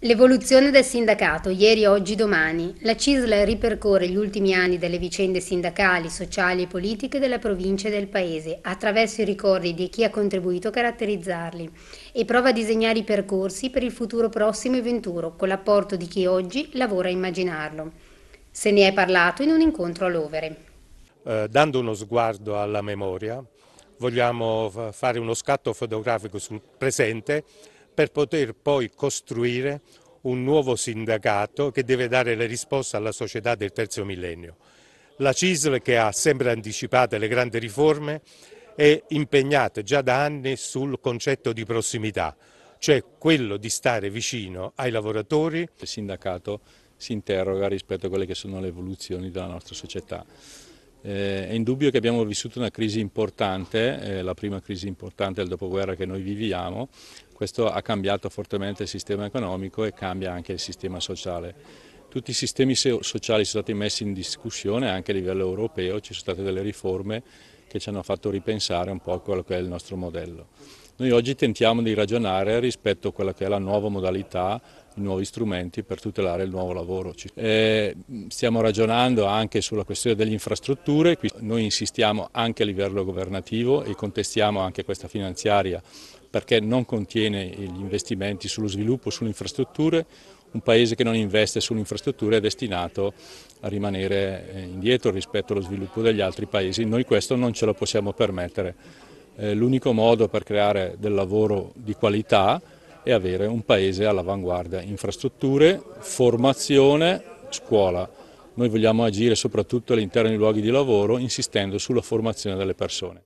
L'evoluzione del sindacato, ieri, oggi, domani. La CISL ripercorre gli ultimi anni delle vicende sindacali, sociali e politiche della provincia e del paese, attraverso i ricordi di chi ha contribuito a caratterizzarli, e prova a disegnare i percorsi per il futuro prossimo e venturo, con l'apporto di chi oggi lavora a immaginarlo. Se ne è parlato in un incontro all'Overe. Eh, dando uno sguardo alla memoria, vogliamo fare uno scatto fotografico sul presente per poter poi costruire un nuovo sindacato che deve dare le risposte alla società del terzo millennio. La CISL che ha sempre anticipato le grandi riforme è impegnata già da anni sul concetto di prossimità, cioè quello di stare vicino ai lavoratori. Il sindacato si interroga rispetto a quelle che sono le evoluzioni della nostra società. Eh, è indubbio che abbiamo vissuto una crisi importante, eh, la prima crisi importante del dopoguerra che noi viviamo, questo ha cambiato fortemente il sistema economico e cambia anche il sistema sociale. Tutti i sistemi sociali sono stati messi in discussione anche a livello europeo, ci sono state delle riforme che ci hanno fatto ripensare un po' a quello che è il nostro modello. Noi oggi tentiamo di ragionare rispetto a quella che è la nuova modalità i nuovi strumenti per tutelare il nuovo lavoro. Eh, stiamo ragionando anche sulla questione delle infrastrutture, qui noi insistiamo anche a livello governativo e contestiamo anche questa finanziaria perché non contiene gli investimenti sullo sviluppo, sulle infrastrutture, un paese che non investe sulle infrastrutture è destinato a rimanere eh, indietro rispetto allo sviluppo degli altri paesi, noi questo non ce lo possiamo permettere. Eh, l'unico modo per creare del lavoro di qualità è avere un paese all'avanguardia, infrastrutture, formazione, scuola. Noi vogliamo agire soprattutto all'interno dei luoghi di lavoro insistendo sulla formazione delle persone.